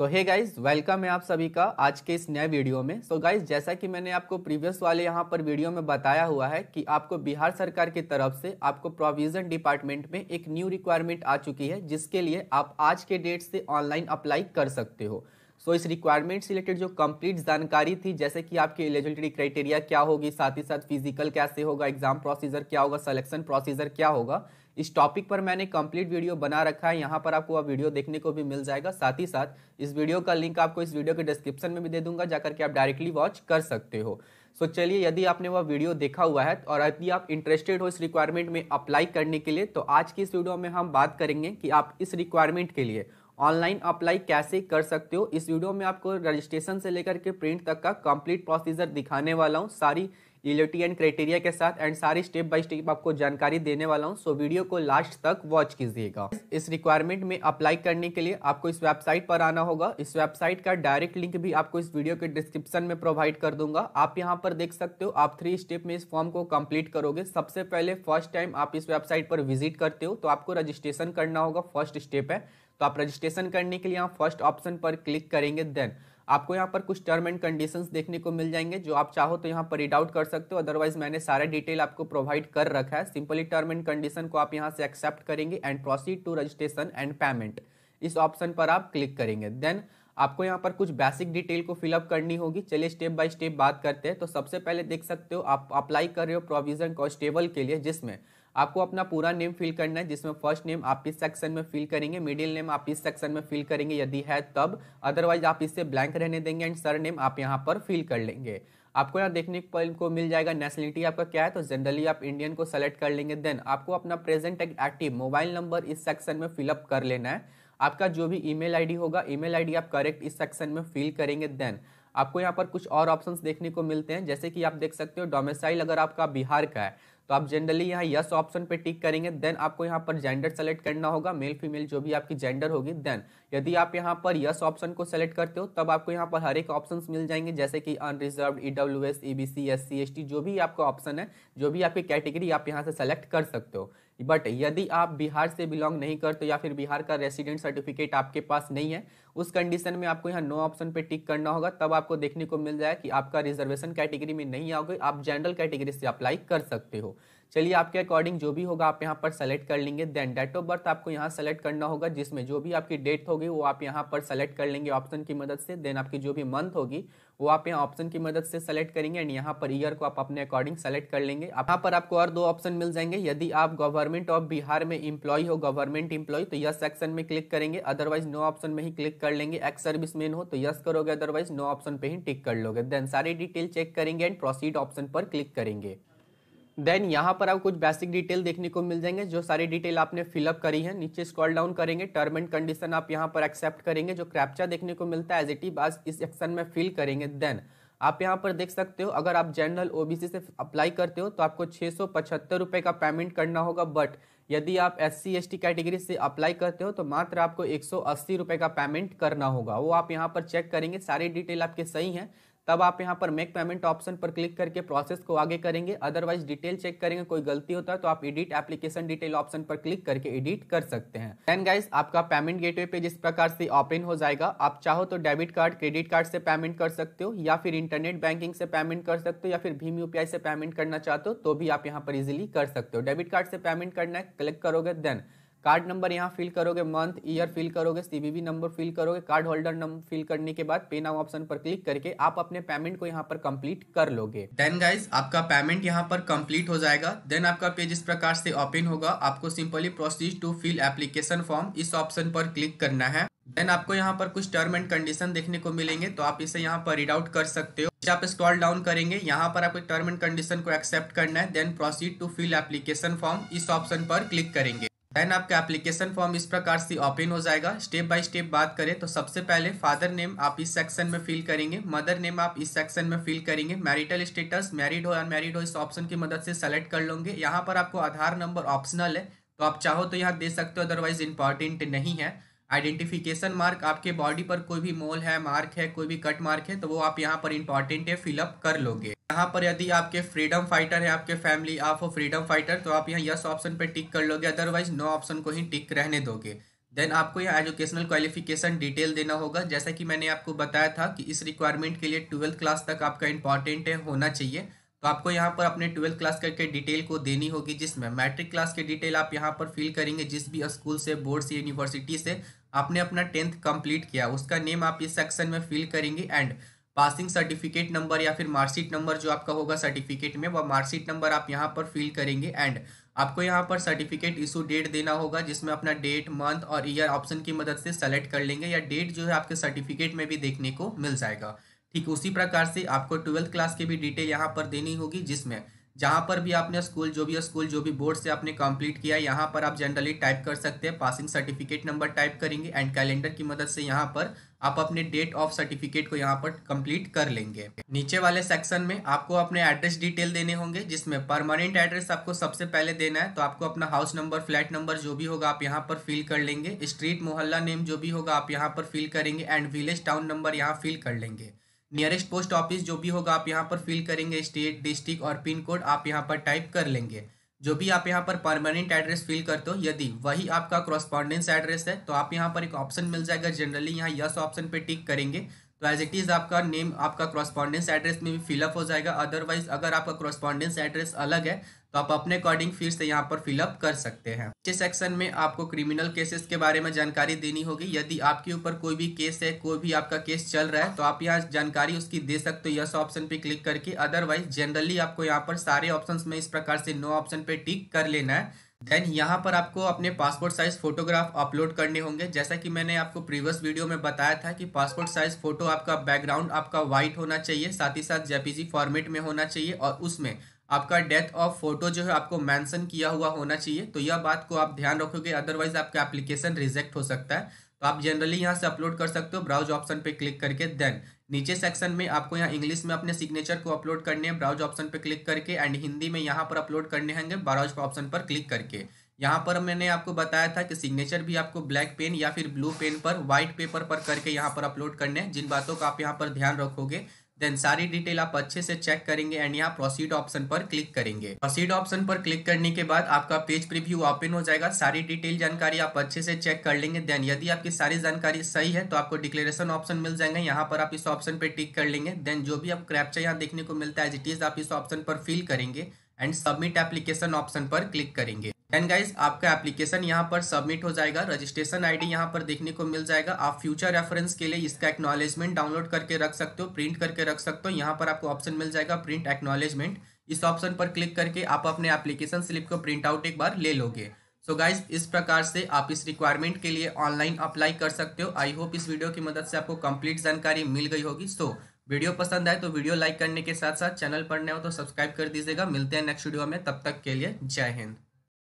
सो hey guys welcome है आप सभी का आज के इस नए वीडियो में सो so गाइज जैसा कि मैंने आपको प्रीवियस वाले यहाँ पर वीडियो में बताया हुआ है कि आपको बिहार सरकार की तरफ से आपको प्रोविजन डिपार्टमेंट में एक न्यू रिक्वायरमेंट आ चुकी है जिसके लिए आप आज के डेट से ऑनलाइन अप्लाई कर सकते हो सो so, इस रिक्वायरमेंट से रिलेटेड जो कंप्लीट जानकारी थी जैसे कि आपकी एलिजिबिलिटी क्राइटेरिया क्या होगी साथ ही साथ फिजिकल कैसे होगा एग्जाम प्रोसीजर क्या होगा सलेक्शन प्रोसीजर क्या होगा इस टॉपिक पर मैंने कंप्लीट वीडियो बना रखा है यहाँ पर आपको वह वीडियो देखने को भी मिल जाएगा साथ ही साथ इस वीडियो का लिंक आपको इस वीडियो के डिस्क्रिप्शन में भी दे दूंगा जाकर के आप डायरेक्टली वॉच कर सकते हो सो so, चलिए यदि आपने वह वीडियो देखा हुआ है और यदि आप इंटरेस्टेड हो इस रिक्वायरमेंट में अप्लाई करने के लिए तो आज की इस वीडियो में हम बात करेंगे कि आप इस रिक्वायरमेंट के लिए ऑनलाइन अप्लाई कैसे कर सकते हो इस वीडियो में आपको रजिस्ट्रेशन से लेकर के प्रिंट तक का कंप्लीट प्रोसीजर दिखाने वाला हूँ सारी यूलिटी एंड क्राइटेरिया के साथ एंड सारी स्टेप बाय स्टेप आपको जानकारी देने वाला हूँ सो वीडियो को लास्ट तक वॉच कीजिएगा इस रिक्वायरमेंट में अप्लाई करने के लिए आपको इस वेबसाइट पर आना होगा इस वेबसाइट का डायरेक्ट लिंक भी आपको इस वीडियो के डिस्क्रिप्शन में प्रोवाइड कर दूंगा आप यहाँ पर देख सकते हो आप थ्री स्टेप में इस फॉर्म को कम्प्लीट करोगे सबसे पहले फर्स्ट टाइम आप इस वेबसाइट पर विजिट करते हो तो आपको रजिस्ट्रेशन करना होगा फर्स्ट स्टेप है तो आप रजिस्ट्रेशन करने के लिए यहाँ फर्स्ट ऑप्शन पर क्लिक करेंगे देन आपको यहाँ पर कुछ टर्म एंड कंडीशंस देखने को मिल जाएंगे जो आप चाहो तो यहाँ पर रीड आउट कर सकते हो अदरवाइज मैंने सारे डिटेल आपको प्रोवाइड कर रखा है सिंपली टर्म एंड कंडीशन को आप यहाँ से एक्सेप्ट करेंगे and proceed to registration and payment इस ऑप्शन पर आप क्लिक करेंगे देन आपको यहाँ पर कुछ बेसिक डिटेल को फिलअप करनी होगी चलिए स्टेप बाय स्टेप बात करते हैं तो सबसे पहले देख सकते हो आप अप्लाई कर रहे हो प्रोविजन कॉन्स्टेबल के लिए जिसमें आपको अपना पूरा नेम फिल करना है जिसमें फर्स्ट नेम आप इस सेक्शन में फिल करेंगे मिडिल नेम आप इस सेक्शन में फिल करेंगे यदि है तब अदरवाइज आप इससे ब्लैंक रहने देंगे एंड सर नेम आप यहाँ पर फिल कर लेंगे आपको यहाँ देखने को मिल जाएगा नेशनलिटी आपका क्या है तो जनरली आप इंडियन को सेलेक्ट कर लेंगे देन आपको अपना present and active mobile number इस सेक्शन में फिलअप कर लेना है आपका जो भी ईमेल आईडी होगा ईमेल आईडी आप करेक्ट इस सेक्शन में फिल करेंगे देन आपको यहाँ पर कुछ और ऑप्शंस देखने को मिलते हैं जैसे कि आप देख सकते हो डोमेसाइल अगर आपका बिहार का है तो आप जनरली यहाँ यस ऑप्शन पे टिक करेंगे देन आपको यहाँ पर जेंडर सेलेक्ट करना होगा मेल फीमेल जो भी आपकी जेंडर होगी देन यदि आप यहाँ पर यस ऑप्शन को सेलेक्ट करते हो तब आपको यहाँ पर हर एक ऑप्शन मिल जाएंगे जैसे कि unreserved E W S E B C S C S T जो भी आपका ऑप्शन है जो भी आपकी कैटेगरी आप यहाँ से सेलेक्ट कर सकते हो बट यदि आप बिहार से बिलोंग नहीं करते या फिर बिहार का रेसिडेंट सर्टिफिकेट आपके पास नहीं है उस कंडीशन में आपको यहाँ नो ऑप्शन पे टिक करना होगा तब आपको देखने को मिल जाए कि आपका रिजर्वेशन कैटेगरी में नहीं आओगे आप जनरल कैटेगरी से अप्लाई कर सकते हो चलिए आपके अकॉर्डिंग जो भी होगा आप यहाँ पर सेलेक्ट कर लेंगे देन डेट ऑफ बर्थ आपको यहाँ सेलेक्ट करना होगा जिसमें जो भी आपकी डेट होगी वो आप यहाँ पर सेलेक्ट कर लेंगे ऑप्शन की मदद से देन आपकी जो भी मंथ होगी वो आप यहाँ ऑप्शन की मदद से सेलेक्ट करेंगे एंड यहाँ पर ईयर को आप अपने अकॉर्डिंग सेलेक्ट कर लेंगे यहाँ पर आपको और दो ऑप्शन मिल जाएंगे यदि आप गवर्नमेंट ऑफ बिहार में इंप्लॉय हो गवर्नमेंट इंप्लॉय तो यस सेक्शन में क्लिक करेंगे अदरवाइज नो ऑप्शन में ही क्लिक कर लेंगे एक्स सर्विस मैन हो तो यस करोगे अदरवाइज नो ऑप्शन पे ही टिक कर लोगे देन सारी डिटेल चेक करेंगे एंड प्रोसीड ऑप्शन पर क्लिक करेंगे देन यहाँ पर आप कुछ बेसिक डिटेल देखने को मिल जाएंगे जो सारी डिटेल आपने फिलअप करी है नीचे स्क्रॉल डाउन करेंगे टर्म एंड कंडीशन आप यहाँ पर एक्सेप्ट करेंगे जो क्रैप्चा देखने को मिलता है एज इट इज इस एक्शन में फिल करेंगे देन आप यहाँ पर देख सकते हो अगर आप जनरल ओबीसी से अप्लाई करते हो तो आपको छः सौ पचहत्तर रुपये का पेमेंट करना होगा बट यदि आप एस सी एस कैटेगरी से अप्लाई करते हो तो मात्र आपको एक सौ अस्सी रुपये का पेमेंट करना होगा वो आप यहाँ पर चेक करेंगे सारी डिटेल आपके सही हैं तब आप यहाँ पर मेक पेमेंट ऑप्शन पर क्लिक करके प्रोसेस को आगे करेंगे अदरवाइज डिटेल चेक करेंगे कोई गलती होता है तो आप एडिट एप्लीकेशन डिटेल ऑप्शन पर क्लिक करके एडिट कर सकते हैं देन गाइस आपका पेमेंट गेटवे पे जिस प्रकार से ओपन हो जाएगा आप चाहो तो डेबिट कार्ड क्रेडिट कार्ड से पेमेंट कर सकते हो या फिर इंटरनेट बैंकिंग से पेमेंट कर सकते हो या फिर भीम यूपीआई से पेमेंट करना चाहते हो तो भी आप यहाँ पर इजिली कर सकते हो डेबिट कार्ड से पेमेंट करना है क्लिक करोगे देन कार्ड नंबर यहाँ फिल करोगे मंथ ईयर फिल करोगे सीबीवी नंबर फिल करोगे कार्ड होल्डर नंबर फिल करने के बाद पे नाउ ऑप्शन पर क्लिक करके आप अपने पेमेंट को यहाँ पर कंप्लीट कर लोगे देन गाइस आपका पेमेंट यहाँ पर कंप्लीट हो जाएगा देन आपका पेज इस प्रकार से ओपन होगा आपको simply proceed to fill application form इस ऑप्शन पर क्लिक करना है देन आपको यहाँ पर कुछ टर्म एंड कंडीशन देखने को मिलेंगे तो आप इसे यहाँ पर रीड आउट कर सकते हो आप स्क्रॉल डाउन करेंगे यहाँ पर आपको टर्म एंड कंडीशन को एक्सेप्ट करना है then proceed to fill application form इस ऑप्शन पर क्लिक करेंगे देन आपका एप्लीकेशन फॉर्म इस प्रकार से ओपन हो जाएगा स्टेप बाय स्टेप बात करें तो सबसे पहले फादर नेम आप इस सेक्शन में फिल करेंगे मदर नेम आप इस सेक्शन में फिल करेंगे मैरिटल स्टेटस मैरिड हो अनमैरिड हो इस ऑप्शन की मदद से सेलेक्ट कर लोगे यहाँ पर आपको आधार नंबर ऑप्शनल है तो आप चाहो तो यहाँ दे सकते हो अदरवाइज इंपॉर्टेंट नहीं है आइडेंटिफिकेशन मार्क आपके बॉडी पर कोई भी मोल है मार्क है कोई भी कट मार्क है तो वो आप यहाँ पर इंपॉर्टेंट है फिलअप कर लोगे यहाँ पर यदि आपके फ्रीडम फाइटर है आपके फैमिली आप हो फ्रीडम फाइटर तो आप यहाँ यस ऑप्शन पे टिक कर लोगे अदरवाइज नो ऑप्शन को ही टिक रहने दोगे देन आपको यहाँ एजुकेशनल क्वालिफिकेशन डिटेल देना होगा जैसा कि मैंने आपको बताया था कि इस रिक्वायरमेंट के लिए ट्वेल्थ क्लास तक आपका इंपॉर्टेंट है होना चाहिए तो आपको यहाँ पर अपने ट्वेल्थ क्लास करके डिटेल को देनी होगी जिसमें मैट्रिक क्लास के डिटेल आप यहाँ पर फिल करेंगे जिस भी स्कूल से बोर्ड से यूनिवर्सिटी से आपने अपना टेंथ कंप्लीट किया उसका नेम आप इस सेक्शन में फिल करेंगे एंड पासिंग सर्टिफिकेट नंबर या फिर मार्कशीट नंबर जो आपका होगा सर्टिफिकेट में वह मार्कशीट नंबर आप यहाँ पर फिल करेंगे एंड आपको यहाँ पर सर्टिफिकेट इशू डेट देना होगा जिसमें अपना डेट मंथ और ईयर ऑप्शन की मदद से सेलेक्ट कर लेंगे या डेट जो है आपके सर्टिफिकेट में भी देखने को मिल जाएगा ठीक उसी प्रकार से आपको ट्वेल्थ क्लास की भी डिटेल यहाँ पर देनी होगी जिसमें जहाँ पर भी आपने स्कूल जो भी स्कूल जो भी बोर्ड से आपने कंप्लीट किया यहाँ पर आप जनरली टाइप कर सकते हैं पासिंग सर्टिफिकेट नंबर टाइप करेंगे एंड कैलेंडर की मदद से यहाँ पर आप अपने डेट ऑफ सर्टिफिकेट को यहाँ पर कंप्लीट कर लेंगे नीचे वाले सेक्शन में आपको अपने एड्रेस डिटेल देने होंगे जिसमें परमानेंट एड्रेस आपको सबसे पहले देना है तो आपको अपना हाउस नंबर फ्लैट नंबर जो भी होगा आप यहाँ पर फिल कर लेंगे स्ट्रीट मोहल्ला नेम जो भी होगा आप यहाँ पर फिल करेंगे एंड विलेज टाउन नंबर यहाँ फिल कर लेंगे नियरेस्ट पोस्ट ऑफिस जो भी होगा आप यहाँ पर फिल करेंगे स्टेट डिस्ट्रिक्ट और पिन कोड आप यहाँ पर टाइप कर लेंगे जो भी आप यहाँ पर परमानेंट एड्रेस फिल करते हो यदि वही आपका क्रॉस्पॉन्डेंस एड्रेस है तो आप यहाँ पर एक ऑप्शन मिल जाएगा जनरली यहाँ यस ऑप्शन पे टिक करेंगे तो एज इट इज़ आपका नेम आपका क्रॉस्पॉन्डेंस एड्रेस में भी फिलअप हो जाएगा अदरवाइज अगर आपका क्रॉस्पॉन्डेंस एड्रेस अलग है तो आप अपने अकॉर्डिंग फिर से यहाँ पर फिलअप कर सकते हैं इस सेक्शन में आपको क्रिमिनल केसेस के बारे में जानकारी देनी होगी यदि आपके ऊपर कोई भी केस है कोई भी आपका केस चल रहा है तो आप यहाँ जानकारी उसकी दे सकते हो यस ऑप्शन पे क्लिक करके अदरवाइज जनरली आपको यहाँ पर सारे ऑप्शन में इस प्रकार से नो ऑप्शन पे टिक कर लेना है देन यहाँ पर आपको अपने पासपोर्ट साइज़ फोटोग्राफ अपलोड करने होंगे जैसा कि मैंने आपको प्रीवियस वीडियो में बताया था कि पासपोर्ट साइज़ फ़ोटो आपका बैकग्राउंड आपका वाइट होना चाहिए साथ ही साथ जेपीजी फॉर्मेट में होना चाहिए और उसमें आपका डेथ ऑफ फोटो जो है आपको मेंशन किया हुआ होना चाहिए तो यह बात को आप ध्यान रखोगे अदरवाइज आपका एप्लीकेशन रिजेक्ट हो सकता है तो आप जनरली यहाँ से अपलोड कर सकते हो ब्राउज ऑप्शन पे क्लिक करके देन नीचे सेक्शन में आपको यहाँ इंग्लिश में अपने सिग्नेचर को अपलोड करने हैं ब्राउज ऑप्शन पे क्लिक करके एंड हिंदी में यहाँ पर अपलोड करने होंगे ब्राउज ऑप्शन पर क्लिक करके यहाँ पर मैंने आपको बताया था कि सिग्नेचर भी आपको ब्लैक पेन या फिर ब्लू पेन पर व्हाइट पेपर पर करके यहाँ पर अपलोड करने हैं जिन बातों का आप यहाँ पर ध्यान रखोगे देन सारी डिटेल आप अच्छे से चेक करेंगे एंड यहाँ प्रोसीड ऑप्शन पर क्लिक करेंगे प्रोसीड ऑप्शन पर क्लिक करने के बाद आपका पेज प्रीव्यू ओपन हो जाएगा सारी डिटेल जानकारी आप अच्छे से चेक कर लेंगे देन यदि आपकी सारी जानकारी सही है तो आपको डिक्लेरेशन ऑप्शन मिल जाएंगे यहाँ पर आप इस ऑप्शन पर टिक कर लेंगे देन जो भी आप क्रैप्चर यहाँ देखने को मिलता है एज इट इज आप इस ऑप्शन पर फिल करेंगे एंड सबमिट एप्लीकेशन ऑप्शन पर क्लिक करेंगे एंड गाइज आपका एप्लीकेशन यहाँ पर सबमिट हो जाएगा रजिस्ट्रेशन आईडी यहाँ पर देखने को मिल जाएगा आप फ्यूचर रेफरेंस के लिए इसका एक्नॉलेजमेंट डाउनलोड करके रख सकते हो प्रिंट करके रख सकते हो यहाँ पर आपको ऑप्शन मिल जाएगा प्रिंट एक्नॉलेजमेंट इस ऑप्शन पर क्लिक करके आप अपने एप्लीकेशन स्लिप को प्रिंट आउट एक बार ले लोगे सो so गाइज इस प्रकार से आप इस रिक्वायरमेंट के लिए ऑनलाइन अप्लाई कर सकते हो आई होप इस वीडियो की मदद से आपको कंप्लीट जानकारी मिल गई होगी सो so, वीडियो पसंद आए तो वीडियो लाइक करने के साथ साथ चैनल पर नए हो तो सब्सक्राइब कर दीजिएगा मिलते हैं नेक्स्ट वीडियो में तब तक के लिए जय हिंद